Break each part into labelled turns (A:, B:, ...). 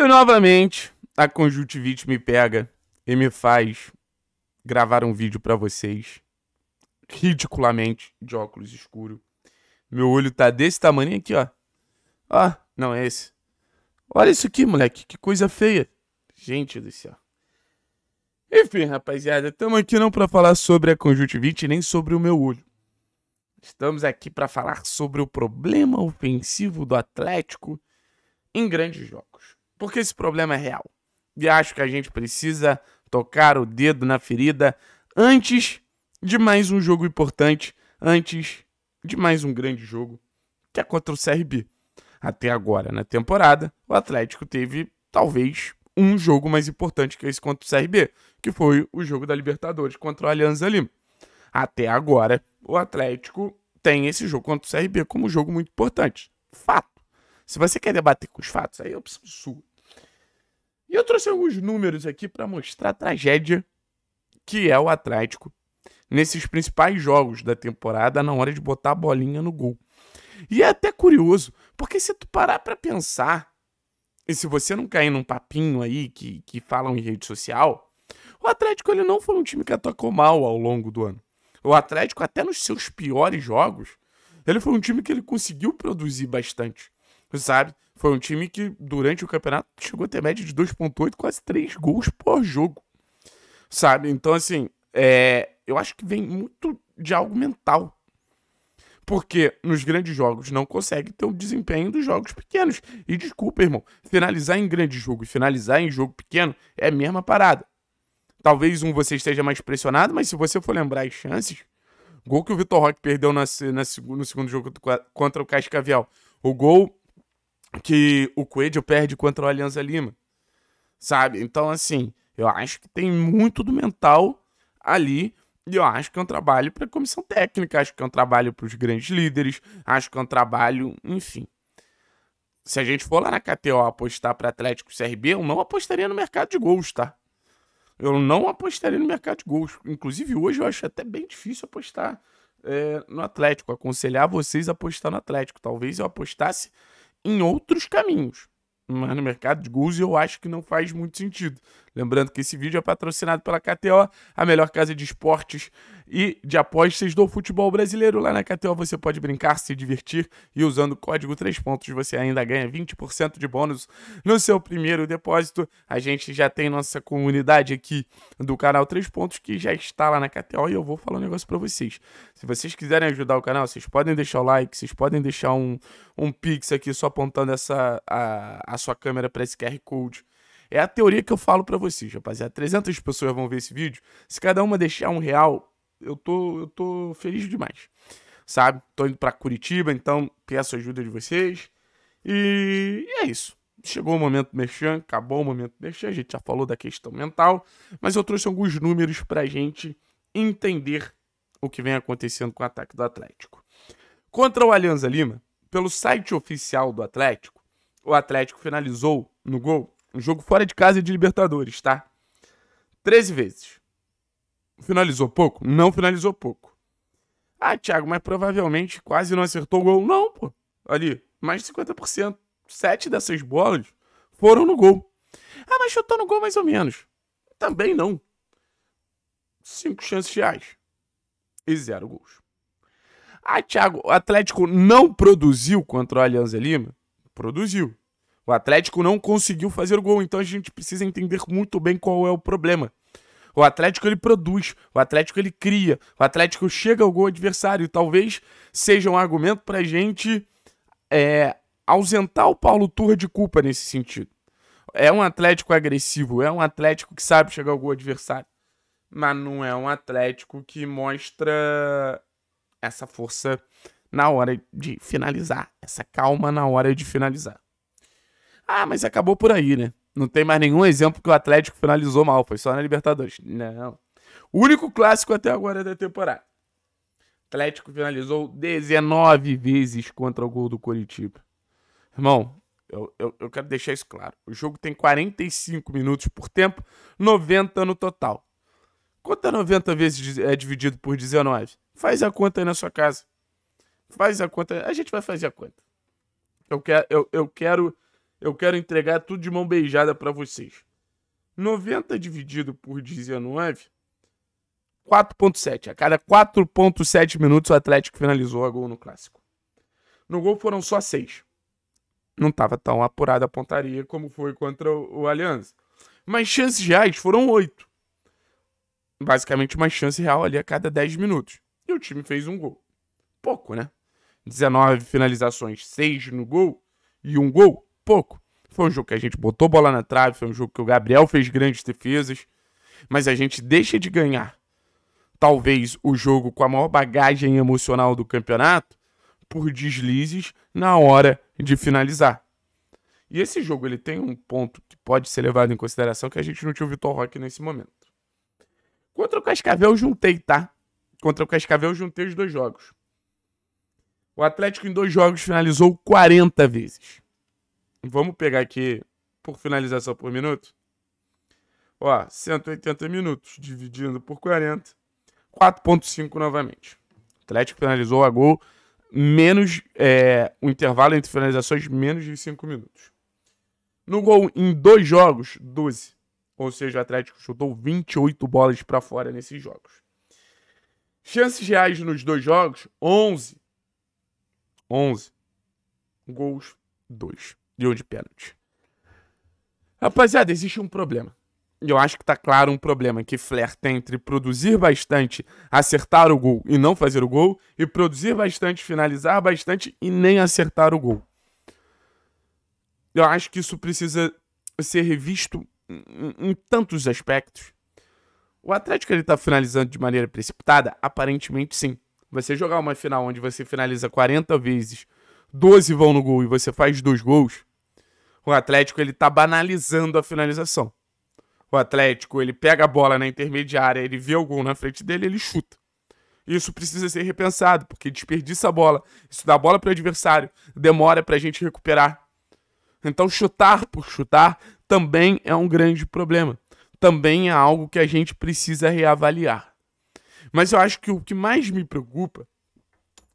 A: E novamente, a conjuntivite me pega e me faz gravar um vídeo para vocês, ridiculamente de óculos escuro. Meu olho tá desse tamanho aqui, ó. Ó, não é esse. Olha isso aqui, moleque, que coisa feia. Gente do céu. Enfim, rapaziada, estamos aqui não para falar sobre a conjuntivite nem sobre o meu olho. Estamos aqui para falar sobre o problema ofensivo do Atlético em grandes jogos porque esse problema é real. E acho que a gente precisa tocar o dedo na ferida antes de mais um jogo importante, antes de mais um grande jogo, que é contra o CRB. Até agora, na temporada, o Atlético teve talvez um jogo mais importante que esse contra o CRB, que foi o jogo da Libertadores contra o Alianza Lima. Até agora, o Atlético tem esse jogo contra o CRB como um jogo muito importante. Fato. Se você quer debater com os fatos, aí é opção sua. E eu trouxe alguns números aqui para mostrar a tragédia que é o Atlético nesses principais jogos da temporada na hora de botar a bolinha no gol. E é até curioso, porque se tu parar para pensar, e se você não cair num papinho aí que, que falam em rede social, o Atlético ele não foi um time que atacou mal ao longo do ano. O Atlético, até nos seus piores jogos, ele foi um time que ele conseguiu produzir bastante sabe? Foi um time que, durante o campeonato, chegou a ter média de 2,8, quase 3 gols por jogo, sabe? Então, assim, é, eu acho que vem muito de algo mental. Porque nos grandes jogos não consegue ter o desempenho dos jogos pequenos. E desculpa, irmão, finalizar em grande jogo e finalizar em jogo pequeno é a mesma parada. Talvez um você esteja mais pressionado, mas se você for lembrar as chances, gol que o Vitor Roque perdeu na, na, no segundo jogo contra o Cascavel, o gol que o Coelho perde contra o Alianza Lima. Sabe? Então, assim, eu acho que tem muito do mental ali. E eu acho que é um trabalho para a comissão técnica, acho que é um trabalho para os grandes líderes, acho que é um trabalho, enfim. Se a gente for lá na KTO apostar para Atlético CRB, eu não apostaria no mercado de gols, tá? Eu não apostaria no mercado de gols. Inclusive, hoje eu acho até bem difícil apostar é, no Atlético. Aconselhar vocês a apostar no Atlético. Talvez eu apostasse em outros caminhos. Mas no mercado de gols eu acho que não faz muito sentido. Lembrando que esse vídeo é patrocinado pela KTO, a melhor casa de esportes e de apostas do futebol brasileiro. Lá na KTO você pode brincar, se divertir e usando o código 3 pontos você ainda ganha 20% de bônus no seu primeiro depósito. A gente já tem nossa comunidade aqui do canal 3 pontos que já está lá na KTO e eu vou falar um negócio para vocês. Se vocês quiserem ajudar o canal, vocês podem deixar o like, vocês podem deixar um, um pix aqui só apontando essa, a, a sua câmera para esse QR Code é a teoria que eu falo para vocês, rapaziada. 300 pessoas vão ver esse vídeo. Se cada uma deixar um real, eu tô, eu tô feliz demais. Sabe? Tô indo para Curitiba, então peço a ajuda de vocês. E é isso. Chegou o momento mexer, acabou o momento mexer. A gente já falou da questão mental, mas eu trouxe alguns números pra gente entender o que vem acontecendo com o ataque do Atlético. Contra o Alianza Lima, pelo site oficial do Atlético, o Atlético finalizou no gol um jogo fora de casa e de Libertadores, tá? 13 vezes. Finalizou pouco? Não finalizou pouco. Ah, Thiago, mas provavelmente quase não acertou o gol. Não, pô. Ali, mais de 50%. Sete dessas bolas foram no gol. Ah, mas chutou no gol mais ou menos. Também não. Cinco chances reais. E zero gols. Ah, Thiago, o Atlético não produziu contra o Alianza Lima? Produziu. O Atlético não conseguiu fazer gol, então a gente precisa entender muito bem qual é o problema. O Atlético ele produz, o Atlético ele cria, o Atlético chega ao gol adversário. Talvez seja um argumento para a gente é, ausentar o Paulo Turra de culpa nesse sentido. É um Atlético agressivo, é um Atlético que sabe chegar ao gol adversário, mas não é um Atlético que mostra essa força na hora de finalizar, essa calma na hora de finalizar. Ah, mas acabou por aí, né? Não tem mais nenhum exemplo que o Atlético finalizou mal, foi só na Libertadores. Não. O único clássico até agora da temporada. Atlético finalizou 19 vezes contra o gol do Coritiba. Irmão, eu, eu, eu, quero deixar isso claro. O jogo tem 45 minutos por tempo, 90 no total. Conta 90 vezes é dividido por 19. Faz a conta aí na sua casa. Faz a conta. A gente vai fazer a conta. Eu quer eu, eu quero eu quero entregar tudo de mão beijada para vocês. 90 dividido por 19, 4.7. A cada 4.7 minutos o Atlético finalizou a gol no clássico. No gol foram só 6. Não estava tão apurada a pontaria como foi contra o, o Aliança. Mas chances reais foram 8. Basicamente uma chance real ali a cada 10 minutos. E o time fez um gol. Pouco, né? 19 finalizações, 6 no gol e um gol pouco. Foi um jogo que a gente botou bola na trave, foi um jogo que o Gabriel fez grandes defesas, mas a gente deixa de ganhar talvez o jogo com a maior bagagem emocional do campeonato por deslizes na hora de finalizar. E esse jogo ele tem um ponto que pode ser levado em consideração que a gente não tinha o Vitor Roque nesse momento. Contra o Cascavel juntei, tá? Contra o Cascavel juntei os dois jogos. O Atlético em dois jogos finalizou 40 vezes. Vamos pegar aqui por finalização por minuto. Ó, 180 minutos dividindo por 40, 4.5 novamente. O Atlético finalizou a gol menos é, o intervalo entre finalizações menos de 5 minutos. No gol em dois jogos, 12. Ou seja, o Atlético chutou 28 bolas para fora nesses jogos. Chances reais nos dois jogos, 11. 11. Gols, 2 deu de pênalti. Rapaziada, existe um problema. Eu acho que tá claro um problema que flerta entre produzir bastante, acertar o gol e não fazer o gol, e produzir bastante, finalizar bastante e nem acertar o gol. Eu acho que isso precisa ser revisto em, em tantos aspectos. O Atlético ele tá finalizando de maneira precipitada? Aparentemente sim. Você jogar uma final onde você finaliza 40 vezes, 12 vão no gol e você faz dois gols, o Atlético ele tá banalizando a finalização. O Atlético ele pega a bola na intermediária, ele vê o gol na frente dele, ele chuta. Isso precisa ser repensado, porque desperdiça a bola, isso dá bola para o adversário, demora para a gente recuperar. Então chutar por chutar também é um grande problema. Também é algo que a gente precisa reavaliar. Mas eu acho que o que mais me preocupa,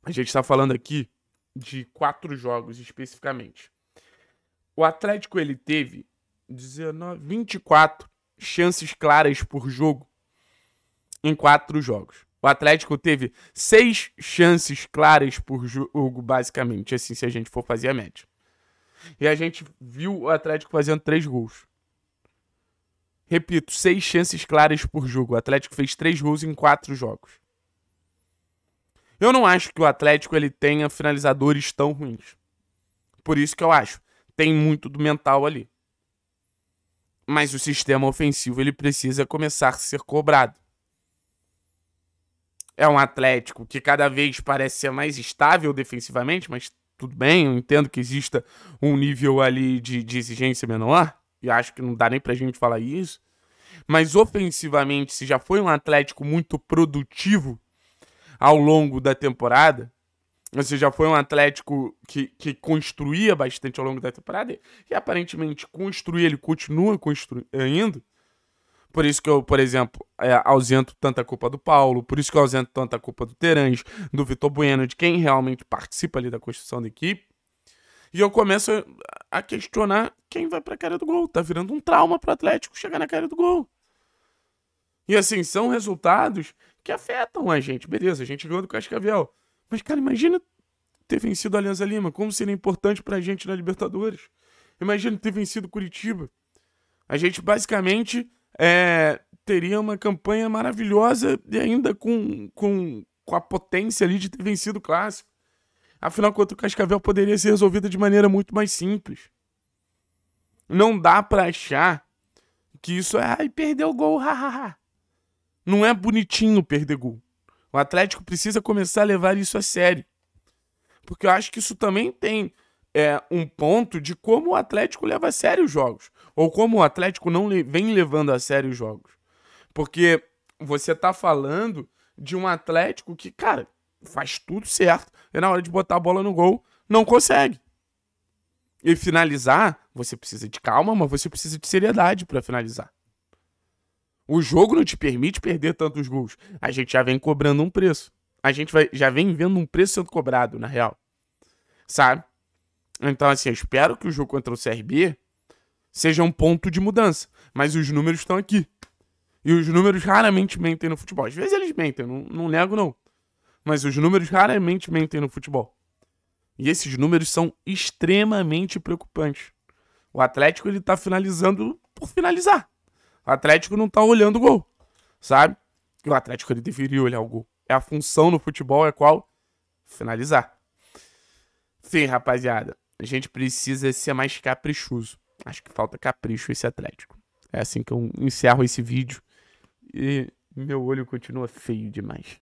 A: a gente está falando aqui de quatro jogos especificamente. O Atlético ele teve 19, 24 chances claras por jogo em quatro jogos. O Atlético teve seis chances claras por jogo, basicamente, assim, se a gente for fazer a média. E a gente viu o Atlético fazendo três gols. Repito, seis chances claras por jogo. O Atlético fez três gols em quatro jogos. Eu não acho que o Atlético ele tenha finalizadores tão ruins. Por isso que eu acho tem muito do mental ali. Mas o sistema ofensivo ele precisa começar a ser cobrado. É um Atlético que cada vez parece ser mais estável defensivamente, mas tudo bem, eu entendo que exista um nível ali de, de exigência menor, e acho que não dá nem pra gente falar isso. Mas ofensivamente, se já foi um Atlético muito produtivo ao longo da temporada, você já foi um Atlético que, que construía bastante ao longo da temporada e aparentemente construir ele continua construindo. Por isso que eu, por exemplo, é, ausento tanta culpa do Paulo, por isso que eu ausento tanta culpa do Terãs, do Vitor Bueno, de quem realmente participa ali da construção da equipe. E eu começo a questionar quem vai pra cara do gol. Tá virando um trauma pro Atlético chegar na cara do gol. E assim, são resultados que afetam a gente. Beleza, a gente ganhou do Cascavel. Mas, cara, imagina ter vencido a Alianza Lima, como seria importante pra gente na Libertadores. Imagina ter vencido Curitiba. A gente basicamente é, teria uma campanha maravilhosa e ainda com, com, com a potência ali de ter vencido o clássico. Afinal, contra o Cascavel poderia ser resolvida de maneira muito mais simples. Não dá para achar que isso é, ai, perdeu o gol, hahaha. Não é bonitinho perder gol. O Atlético precisa começar a levar isso a sério. Porque eu acho que isso também tem é, um ponto de como o Atlético leva a sério os jogos. Ou como o Atlético não le vem levando a sério os jogos. Porque você tá falando de um Atlético que, cara, faz tudo certo. E na hora de botar a bola no gol, não consegue. E finalizar, você precisa de calma, mas você precisa de seriedade para finalizar. O jogo não te permite perder tantos gols. A gente já vem cobrando um preço. A gente vai, já vem vendo um preço sendo cobrado, na real. Sabe? Então, assim, eu espero que o jogo contra o CRB seja um ponto de mudança. Mas os números estão aqui. E os números raramente mentem no futebol. Às vezes eles mentem, não, não nego não. Mas os números raramente mentem no futebol. E esses números são extremamente preocupantes. O Atlético ele tá finalizando por finalizar. O Atlético não tá olhando o gol, sabe? E o Atlético ele deveria olhar o gol. É a função no futebol é qual? Finalizar. Sim, rapaziada. A gente precisa ser mais caprichoso. Acho que falta capricho esse Atlético. É assim que eu encerro esse vídeo. E meu olho continua feio demais.